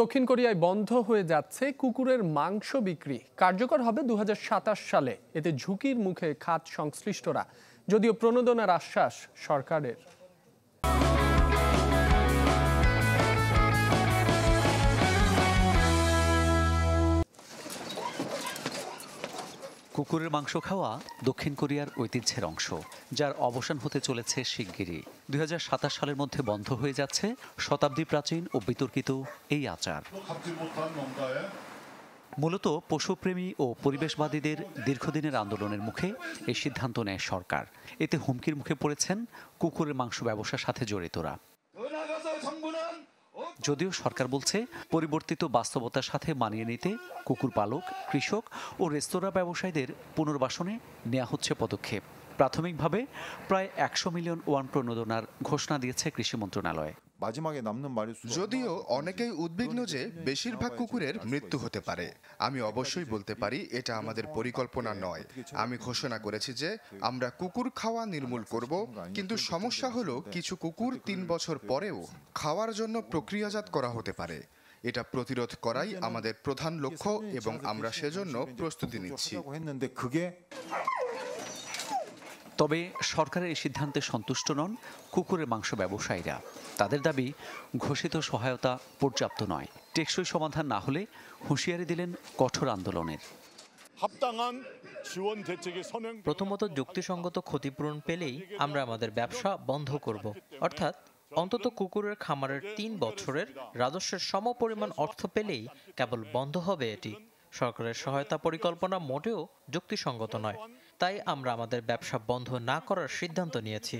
দক্ষিণ কোরিয়ায় বন্ধ হয়ে যাচ্ছে কুকুরের মাংস বিক্রি কার্যকর হবে দু সালে এতে ঝুঁকির মুখে খাত সংশ্লিষ্টরা যদিও প্রণোদনার আশ্বাস সরকারের কুকুরের মাংস খাওয়া দক্ষিণ কোরিয়ার ঐতিহ্যের অংশ যার অবসান হতে চলেছে শিগগিরই দুই সালের মধ্যে বন্ধ হয়ে যাচ্ছে শতাব্দী প্রাচীন ও বিতর্কিত এই আচার মূলত পশুপ্রেমী ও পরিবেশবাদীদের দীর্ঘদিনের আন্দোলনের মুখে এই সিদ্ধান্ত নেয় সরকার এতে হুমকির মুখে পড়েছেন কুকুরের মাংস ব্যবসার সাথে জড়িতরা যদিও সরকার বলছে পরিবর্তিত বাস্তবতার সাথে মানিয়ে নিতে কুকুর পালক কৃষক ও রেস্তোরাঁ ব্যবসায়ীদের পুনর্বাসনে নেওয়া হচ্ছে পদক্ষেপ প্রাথমিকভাবে প্রায় একশো মিলিয়ন ওয়ান প্রণোদনার ঘোষণা দিয়েছে কৃষি মন্ত্রণালয় মাঝে যদিও অনেকেই উদ্বিগ্ন যে বেশিরভাগ কুকুরের মৃত্যু হতে পারে আমি অবশ্যই বলতে পারি এটা আমাদের পরিকল্পনা নয় আমি ঘোষণা করেছি যে আমরা কুকুর খাওয়া নির্মূল করব কিন্তু সমস্যা হলো কিছু কুকুর তিন বছর পরেও খাওয়ার জন্য প্রক্রিয়াজাত করা হতে পারে এটা প্রতিরোধ করাই আমাদের প্রধান লক্ষ্য এবং আমরা সেজন্য প্রস্তুতি নিচ্ছি তবে সরকারের এই সিদ্ধান্তে সন্তুষ্ট নন কুকুরের মাংস ব্যবসায়ীরা তাদের দাবি ঘোষিত সহায়তা পর্যাপ্ত নয় টেকসই সমাধান না হলে হুঁশিয়ারি দিলেন কঠোর আন্দোলনের প্রথমত যুক্তিসঙ্গত ক্ষতিপূরণ পেলেই আমরা আমাদের ব্যবসা বন্ধ করব অর্থাৎ অন্তত কুকুরের খামারের তিন বছরের রাজস্বের সম পরিমাণ অর্থ পেলেই কেবল বন্ধ হবে এটি সরকারের সহায়তা পরিকল্পনা মোটেও যুক্তিসঙ্গত নয় তাই আমরা আমাদের ব্যবসা বন্ধ না করার সিদ্ধান্ত নিয়েছি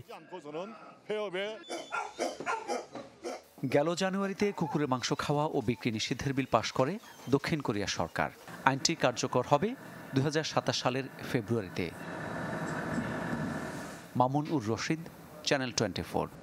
গেল জানুয়ারিতে কুকুরের মাংস খাওয়া ও বিক্রি নিষিদ্ধের বিল পাশ করে দক্ষিণ কোরিয়া সরকার আইনটি কার্যকর হবে দু সালের ফেব্রুয়ারিতে মামুন উর রশিদ চ্যানেল টোয়েন্টি